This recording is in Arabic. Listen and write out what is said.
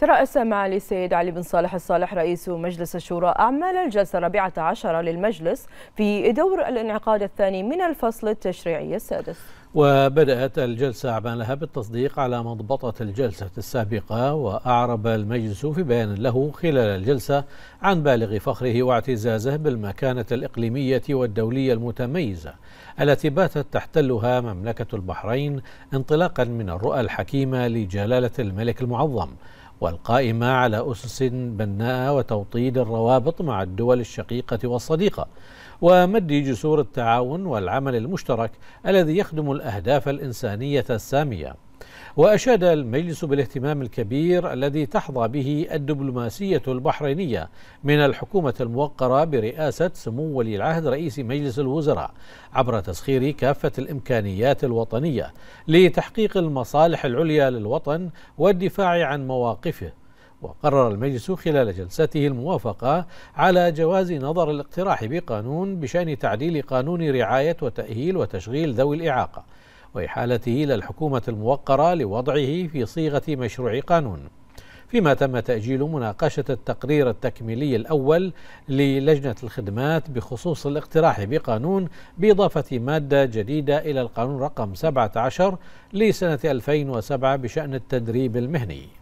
ترأس معالي السيد علي بن صالح الصالح رئيس مجلس الشورى أعمال الجلسة الرابعة عشرة للمجلس في دور الانعقاد الثاني من الفصل التشريعي السادس وبدأت الجلسة أعمالها بالتصديق على مضبطة الجلسة السابقة وأعرب المجلس في بيان له خلال الجلسة عن بالغ فخره واعتزازه بالمكانة الإقليمية والدولية المتميزة التي باتت تحتلها مملكة البحرين انطلاقا من الرؤى الحكيمة لجلالة الملك المعظم والقائمة على أسس بناءة وتوطيد الروابط مع الدول الشقيقة والصديقة ومد جسور التعاون والعمل المشترك الذي يخدم الأهداف الإنسانية السامية وأشاد المجلس بالاهتمام الكبير الذي تحظى به الدبلوماسية البحرينية من الحكومة الموقرة برئاسة سمو ولي العهد رئيس مجلس الوزراء عبر تسخير كافة الإمكانيات الوطنية لتحقيق المصالح العليا للوطن والدفاع عن مواقفه وقرر المجلس خلال جلسته الموافقة على جواز نظر الاقتراح بقانون بشأن تعديل قانون رعاية وتأهيل وتشغيل ذوي الإعاقة وإحالته إلى الحكومة الموقرة لوضعه في صيغة مشروع قانون فيما تم تأجيل مناقشة التقرير التكميلي الأول للجنة الخدمات بخصوص الاقتراح بقانون بإضافة مادة جديدة إلى القانون رقم 17 لسنة 2007 بشأن التدريب المهني